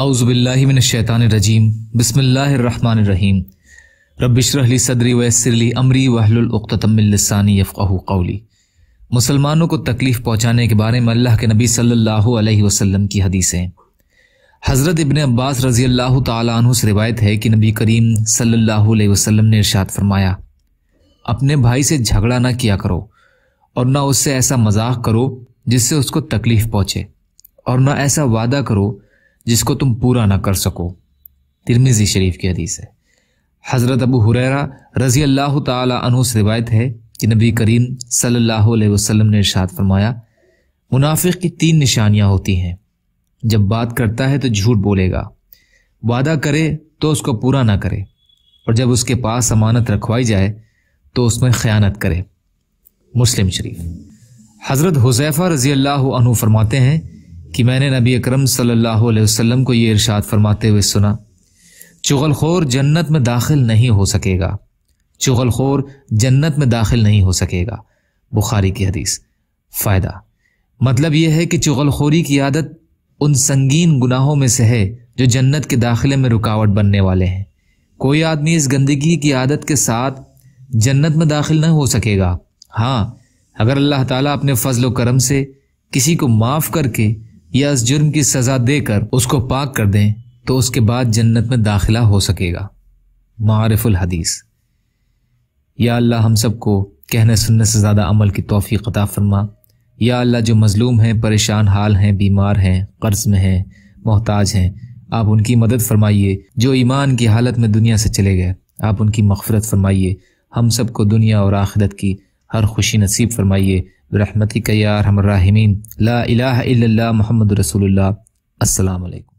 اعوذ باللہ من الشیطان الرجیم بسم اللہ الرحمن الرحیم رب اشرح لی صدری ویسر لی امری من لسانی قولی مسلمانوں کو تکلیف پہنچانے کے بارے میں اللہ کے نبی صلی اللہ علیہ وسلم کی حدیثیں حضرت ابن عباس رضی اللہ تعالیٰ عنہ سے روایت ہے کہ نبی کریم صلی اللہ علیہ وسلم نے ارشاد فرمایا اپنے بھائی سے جھگڑا نہ کیا کرو اور نہ اس سے ایسا مذاق کرو جس سے اس کو تکلیف پہنچے اور نہ ایسا وعدہ کرو جس کو تم پورا نہ کر سکو ترمیزی شریف کی حدیث ہے حضرت ابو حریرا رضی اللہ تعالی عنہ سے روایت ہے کہ نبی کریم صلی اللہ علیہ وسلم نے ارشاد فرمایا منافق کی تین نشانیاں ہوتی ہیں جب بات کرتا ہے تو جھوٹ بولے گا وعدہ کرے تو اس کو پورا نہ کرے اور جب اس کے پاس امانت رکھوائی جائے تو اس میں خیانت کرے مسلم شریف حضرت حذیفہ رضی اللہ عنہ فرماتے ہیں کہ میں نے نبی اکرم صلی اللہ علیہ وسلم کو یہ ارشاد فرماتے ہوئے سنا چغل خور جنت میں داخل نہیں ہو سکے گا چغل خور جنت میں داخل نہیں ہو سکے گا بخاری کی حدیث فائدہ مطلب یہ ہے کہ چغل خوری کی عادت ان سنگین گناہوں میں سے ہے جو جنت کے داخلے میں رکاوٹ بننے والے ہیں کوئی آدمی اس گندگی کی عادت کے ساتھ جنت میں داخل نہ ہو سکے گا ہاں اگر اللہ تعالیٰ اپنے فضل و کرم سے کسی کو معاف کر کے یا اس جرم کی سزا دے کر اس کو پاک کر دیں تو اس کے بعد جنت میں داخلہ ہو سکے گا معارف الحدیث یا اللہ ہم سب کو کہنے سننے سے زیادہ عمل کی توفیق عطا فرما یا اللہ جو مظلوم ہیں پریشان حال ہیں بیمار ہیں قرض میں ہیں محتاج ہیں آپ ان کی مدد فرمائیے جو ایمان کی حالت میں دنیا سے چلے گئے آپ ان کی مغفرت فرمائیے ہم سب کو دنیا اور آخرت کی ہر خوشی نصیب فرمائیے رحمتی ہم الرحمین لا الہ الا اللہ محمد رسول اللہ السلام علیکم